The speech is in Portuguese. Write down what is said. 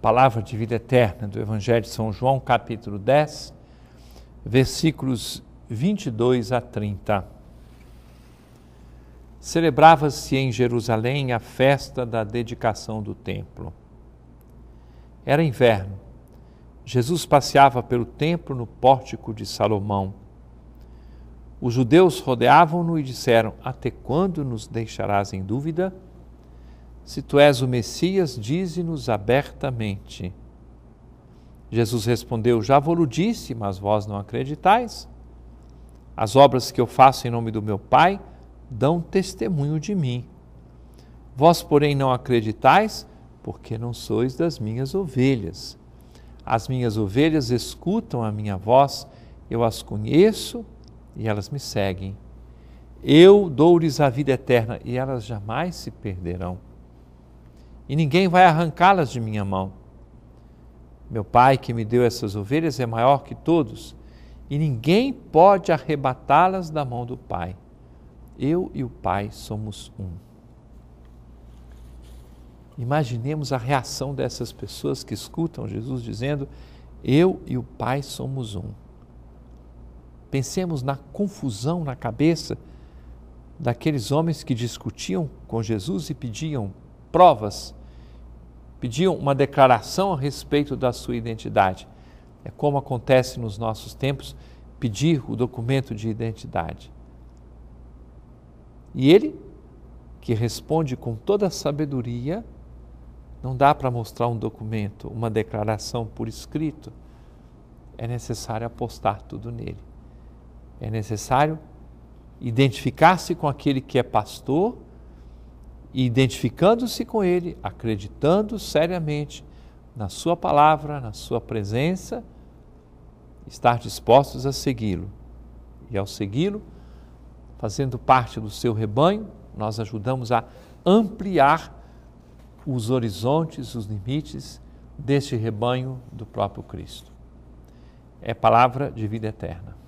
palavra de vida eterna do Evangelho de São João, capítulo 10, versículos 22 a 30. Celebrava-se em Jerusalém a festa da dedicação do templo. Era inverno. Jesus passeava pelo templo no pórtico de Salomão. Os judeus rodeavam-no e disseram: Até quando nos deixarás em dúvida? Se tu és o Messias, dize-nos abertamente. Jesus respondeu: Já vou-lo disse, mas vós não acreditais. As obras que eu faço em nome do meu Pai dão testemunho de mim. Vós, porém, não acreditais, porque não sois das minhas ovelhas. As minhas ovelhas escutam a minha voz, eu as conheço e elas me seguem. Eu dou-lhes a vida eterna e elas jamais se perderão e ninguém vai arrancá-las de minha mão. Meu Pai que me deu essas ovelhas é maior que todos, e ninguém pode arrebatá-las da mão do Pai. Eu e o Pai somos um. Imaginemos a reação dessas pessoas que escutam Jesus dizendo: Eu e o Pai somos um. Pensemos na confusão na cabeça daqueles homens que discutiam com Jesus e pediam provas, pediam uma declaração a respeito da sua identidade. É como acontece nos nossos tempos pedir o documento de identidade. E ele, que responde com toda a sabedoria, não dá para mostrar um documento, uma declaração por escrito. É necessário apostar tudo nele. É necessário identificar-se com aquele que é pastor e identificando-se com Ele, acreditando seriamente na Sua palavra, na Sua presença, estar dispostos a segui-lo. E ao segui-lo, fazendo parte do seu rebanho, nós ajudamos a ampliar os horizontes, os limites deste rebanho do próprio Cristo. É palavra de vida eterna.